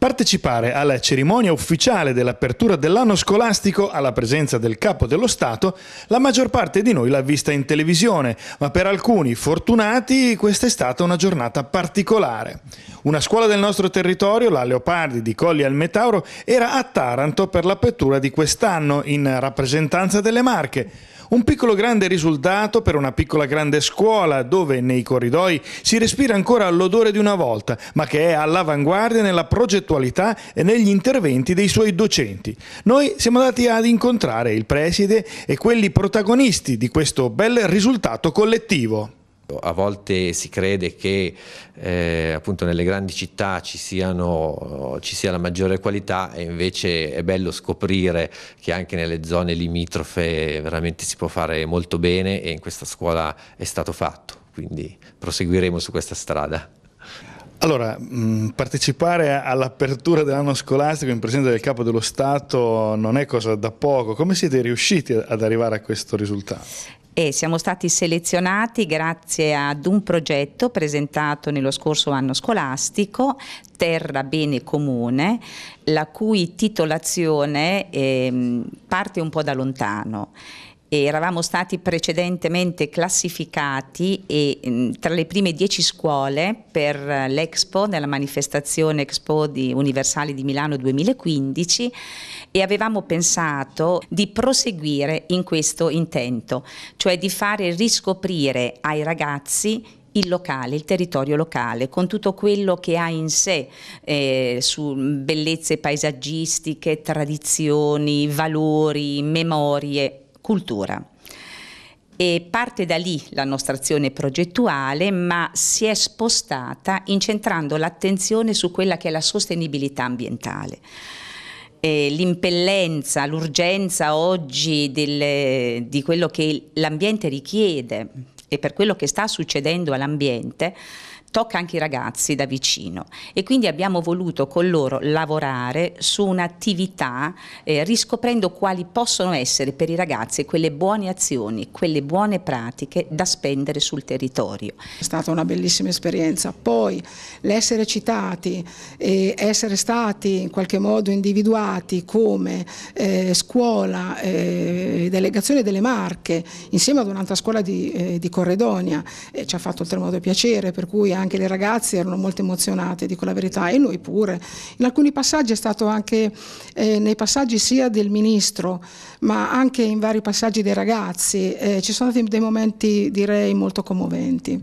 partecipare alla cerimonia ufficiale dell'apertura dell'anno scolastico alla presenza del capo dello Stato, la maggior parte di noi l'ha vista in televisione, ma per alcuni fortunati questa è stata una giornata particolare. Una scuola del nostro territorio, la Leopardi di Colli al Metauro, era a Taranto per l'apertura di quest'anno in rappresentanza delle Marche. Un piccolo grande risultato per una piccola grande scuola dove nei corridoi si respira ancora l'odore di una volta, ma che è all'avanguardia nella progettualità e negli interventi dei suoi docenti. Noi siamo andati ad incontrare il preside e quelli protagonisti di questo bel risultato collettivo. A volte si crede che eh, appunto nelle grandi città ci, siano, ci, sia la maggiore qualità e invece è bello scoprire che anche nelle zone limitrofe veramente si può fare molto bene e in questa scuola è stato fatto, quindi proseguiremo su questa strada. Allora, mm, partecipare all'apertura dell'anno scolastico in presenza del Capo dello Stato non è cosa da poco. Come siete riusciti ad arrivare a questo risultato? e siamo stati selezionati grazie ad un progetto presentato nello scorso anno scolastico, Terra Bene Comune, la cui titolazione eh, parte un po' da lontano eravamo stati precedentemente classificati e, mm, tra le prime dieci scuole per l'Expo, nella manifestazione Expo di Universali di Milano 2015 e avevamo pensato di proseguire in questo intento, cioè di fare riscoprire ai ragazzi il locale, il territorio locale, con tutto quello che ha in sé eh, su bellezze paesaggistiche, tradizioni, valori, memorie cultura. E parte da lì la nostra azione progettuale, ma si è spostata incentrando l'attenzione su quella che è la sostenibilità ambientale. Eh, l'impellenza, l'urgenza oggi del, di quello che l'ambiente richiede e per quello che sta succedendo all'ambiente, tocca anche i ragazzi da vicino e quindi abbiamo voluto con loro lavorare su un'attività eh, riscoprendo quali possono essere per i ragazzi quelle buone azioni, quelle buone pratiche da spendere sul territorio. È stata una bellissima esperienza, poi l'essere citati e essere stati in qualche modo individuati come eh, scuola, eh, delegazione delle Marche insieme ad un'altra scuola di, eh, di Corredonia eh, ci ha fatto oltremodo piacere per cui anche le ragazze erano molto emozionate, dico la verità, e noi pure. In alcuni passaggi è stato anche eh, nei passaggi sia del ministro, ma anche in vari passaggi dei ragazzi, eh, ci sono stati dei momenti direi molto commoventi.